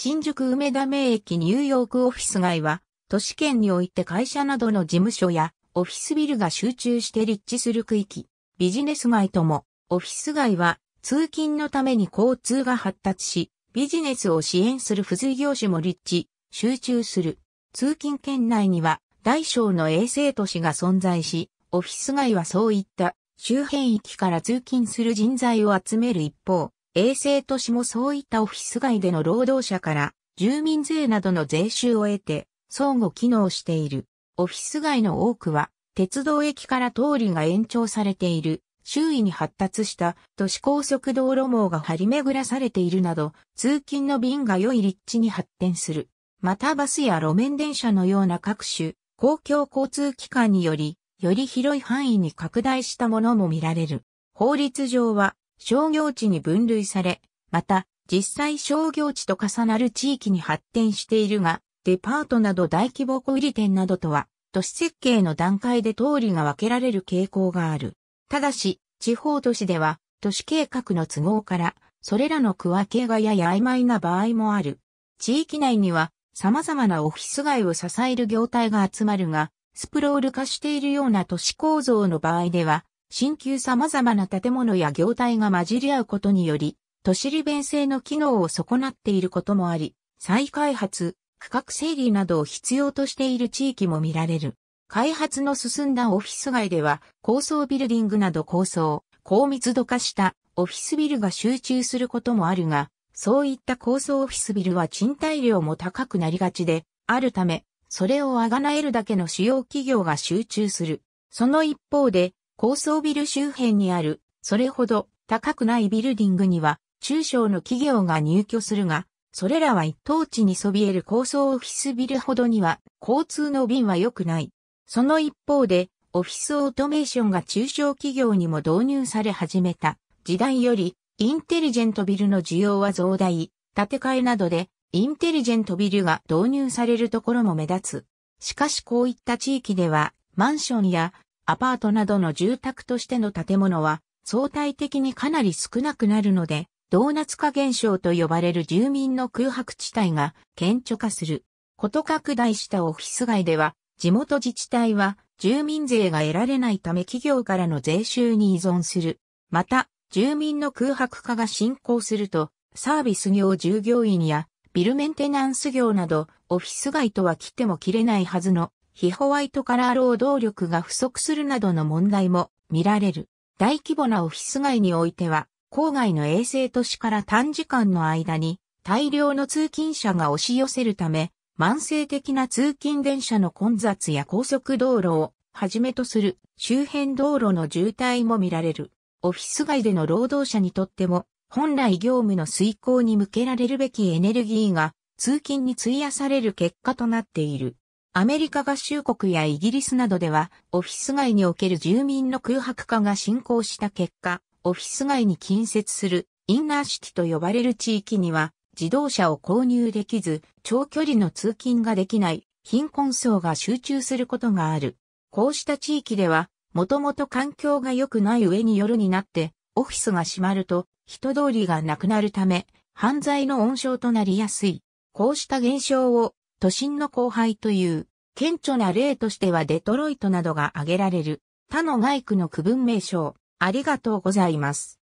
新宿梅田名駅ニューヨークオフィス街は、都市圏において会社などの事務所やオフィスビルが集中して立地する区域、ビジネス街とも、オフィス街は通勤のために交通が発達し、ビジネスを支援する付随業種も立地、集中する。通勤圏内には大小の衛星都市が存在し、オフィス街はそういった周辺域から通勤する人材を集める一方、衛星都市もそういったオフィス街での労働者から住民税などの税収を得て相互機能している。オフィス街の多くは鉄道駅から通りが延長されている。周囲に発達した都市高速道路網が張り巡らされているなど、通勤の便が良い立地に発展する。またバスや路面電車のような各種公共交通機関により、より広い範囲に拡大したものも見られる。法律上は商業地に分類され、また、実際商業地と重なる地域に発展しているが、デパートなど大規模小売店などとは、都市設計の段階で通りが分けられる傾向がある。ただし、地方都市では、都市計画の都合から、それらの区分けがやや曖昧な場合もある。地域内には、様々なオフィス街を支える業態が集まるが、スプロール化しているような都市構造の場合では、新旧様々な建物や業態が混じり合うことにより、都市利便性の機能を損なっていることもあり、再開発、区画整理などを必要としている地域も見られる。開発の進んだオフィス街では、高層ビルディングなど高層、高密度化したオフィスビルが集中することもあるが、そういった高層オフィスビルは賃貸料も高くなりがちで、あるため、それをあがなえるだけの主要企業が集中する。その一方で、高層ビル周辺にある、それほど高くないビルディングには、中小の企業が入居するが、それらは一等地にそびえる高層オフィスビルほどには、交通の便は良くない。その一方で、オフィスオートメーションが中小企業にも導入され始めた時代より、インテリジェントビルの需要は増大、建て替えなどで、インテリジェントビルが導入されるところも目立つ。しかしこういった地域では、マンションやアパートなどの住宅としての建物は相対的にかなり少なくなるので、ドーナツ化現象と呼ばれる住民の空白地帯が顕著化する。こと拡大したオフィス街では、地元自治体は住民税が得られないため企業からの税収に依存する。また、住民の空白化が進行すると、サービス業従業員やビルメンテナンス業など、オフィス街とは切っても切れないはずの非ホワイトカラー労働力が不足するなどの問題も見られる。大規模なオフィス街においては、郊外の衛星都市から短時間の間に大量の通勤者が押し寄せるため、慢性的な通勤電車の混雑や高速道路をはじめとする周辺道路の渋滞も見られる。オフィス街での労働者にとっても、本来業務の遂行に向けられるべきエネルギーが通勤に費やされる結果となっている。アメリカ合衆国やイギリスなどでは、オフィス街における住民の空白化が進行した結果、オフィス街に近接するインナーシティと呼ばれる地域には、自動車を購入できず、長距離の通勤ができない貧困層が集中することがある。こうした地域では、もともと環境が良くない上に夜になって、オフィスが閉まると、人通りがなくなるため、犯罪の温床となりやすい。こうした現象を都心の後輩という、顕著な例としてはデトロイトなどが挙げられる、他の外区の区分名称、ありがとうございます。